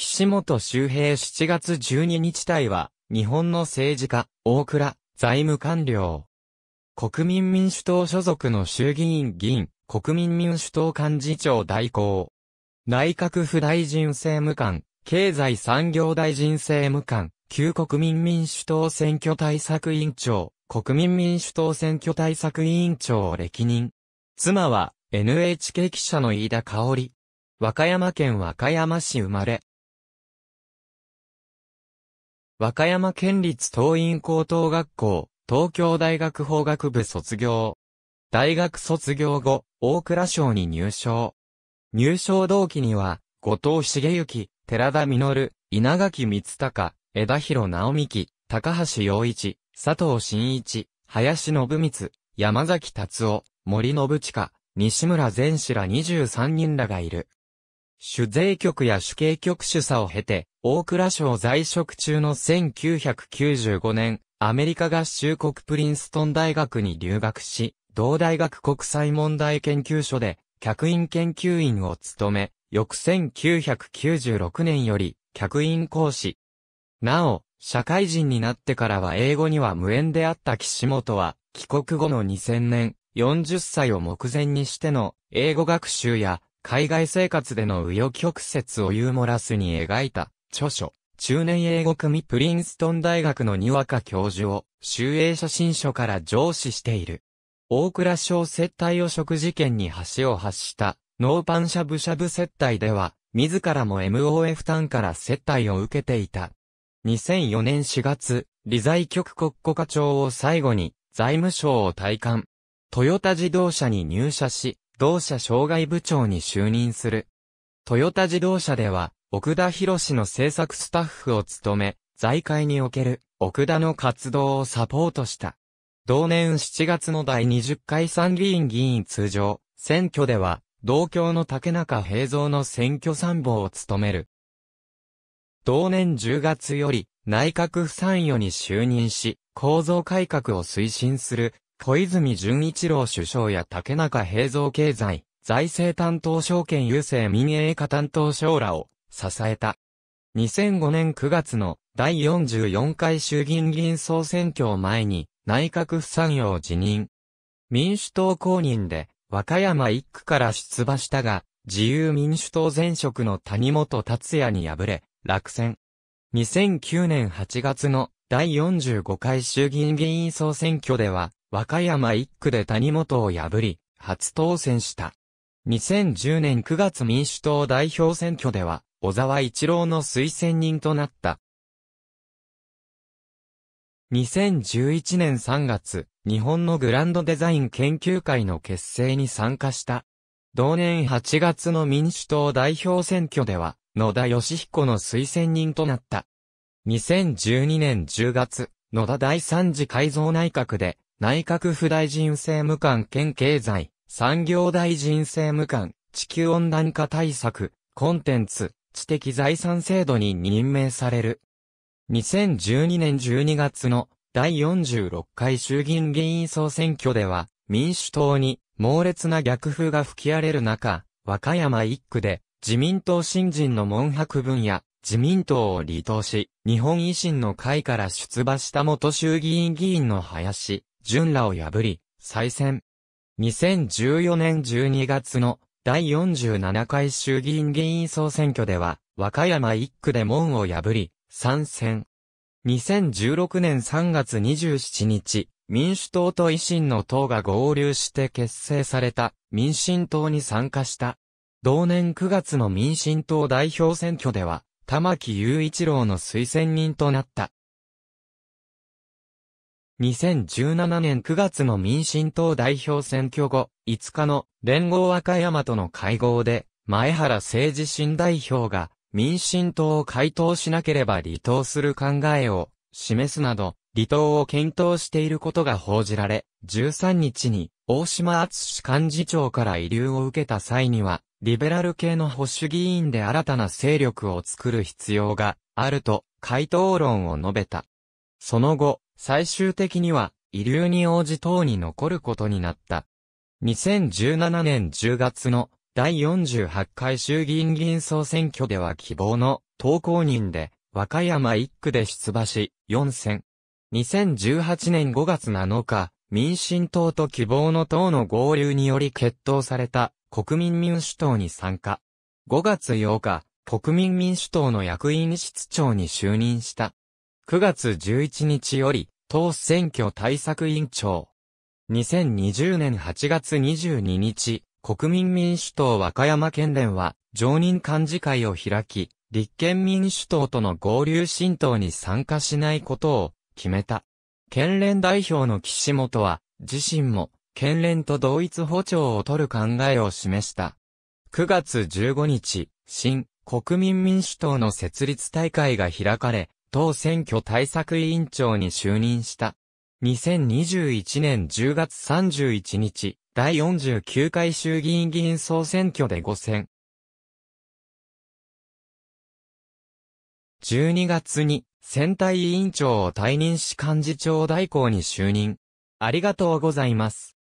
岸本周平7月12日隊は、日本の政治家、大倉、財務官僚。国民民主党所属の衆議院議員、国民民主党幹事長代行。内閣府大臣政務官、経済産業大臣政務官、旧国民民主党選挙対策委員長、国民民主党選挙対策委員長を歴任。妻は、NHK 記者の飯田香織。和歌山県和歌山市生まれ、和歌山県立桐院高等学校、東京大学法学部卒業。大学卒業後、大蔵省に入省。入省同期には、後藤茂之、寺田実、稲垣光隆、枝広直美樹、高橋洋一、佐藤真一、林信光、山崎達夫、森信近、西村善氏ら23人らがいる。主税局や主計局主査を経て、大倉省在職中の1995年、アメリカ合衆国プリンストン大学に留学し、同大学国際問題研究所で客員研究員を務め、翌1996年より客員講師。なお、社会人になってからは英語には無縁であった岸本は、帰国後の2000年、40歳を目前にしての英語学習や海外生活での右翼曲折をユーモラスに描いた著書、中年英語組プリンストン大学のにわか教授を、集英写真書から上司している。大倉省接待汚職事件に橋を発した、ノーパンシャブシャブ接待では、自らも MOF 単から接待を受けていた。2004年4月、理財局国庫課長を最後に、財務省を退官。トヨタ自動車に入社し、同社障害部長に就任する。トヨタ自動車では、奥田博士の制作スタッフを務め、財界における奥田の活動をサポートした。同年7月の第20回参議院議員通常選挙では、同郷の竹中平蔵の選挙参謀を務める。同年10月より内閣府参与に就任し、構造改革を推進する小泉純一郎首相や竹中平蔵経済、財政担当証券郵政民営化担当省らを支えた。2005年9月の第44回衆議院議員総選挙を前に内閣府参与を辞任。民主党公認で和歌山一区から出馬したが、自由民主党前職の谷本達也に敗れ、落選。2009年8月の第45回衆議院議員総選挙では、和歌山一区で谷本を破り、初当選した。2010年9月民主党代表選挙では、小沢一郎の推薦人となった。2011年3月、日本のグランドデザイン研究会の結成に参加した。同年8月の民主党代表選挙では、野田義彦の推薦人となった。2012年10月、野田第三次改造内閣で、内閣府大臣政務官兼経済、産業大臣政務官、地球温暖化対策、コンテンツ、知的財産制度に任命される。2012年12月の第46回衆議院議員総選挙では、民主党に猛烈な逆風が吹き荒れる中、和歌山一区で自民党新人の文白文や自民党を離党し、日本維新の会から出馬した元衆議院議員の林、淳らを破り、再選。2014年12月の第47回衆議院議員総選挙では、和歌山1区で門を破り、参戦。2016年3月27日、民主党と維新の党が合流して結成された民進党に参加した。同年9月の民進党代表選挙では、玉木雄一郎の推薦人となった。2017年9月の民進党代表選挙後、5日の連合和歌山との会合で、前原政治新代表が民進党を回答しなければ離党する考えを示すなど、離党を検討していることが報じられ、13日に大島厚幹事長から遺留を受けた際には、リベラル系の保守議員で新たな勢力を作る必要があると、回答論を述べた。その後、最終的には、遺留に応じ党に残ることになった。2017年10月の第48回衆議院議員総選挙では希望の党公認で和歌山1区で出馬し4選。2018年5月7日、民進党と希望の党の合流により決闘された国民民主党に参加。5月8日、国民民主党の役員室長に就任した。9月11日より、党選挙対策委員長。2020年8月22日、国民民主党和歌山県連は、常任幹事会を開き、立憲民主党との合流新党に参加しないことを決めた。県連代表の岸本は、自身も、県連と同一歩調を取る考えを示した。9月15日、新、国民民主党の設立大会が開かれ、党選挙対策委員長に就任した。2021年10月31日、第49回衆議院議員総選挙で5選。12月に選対委員長を退任し幹事長代行に就任。ありがとうございます。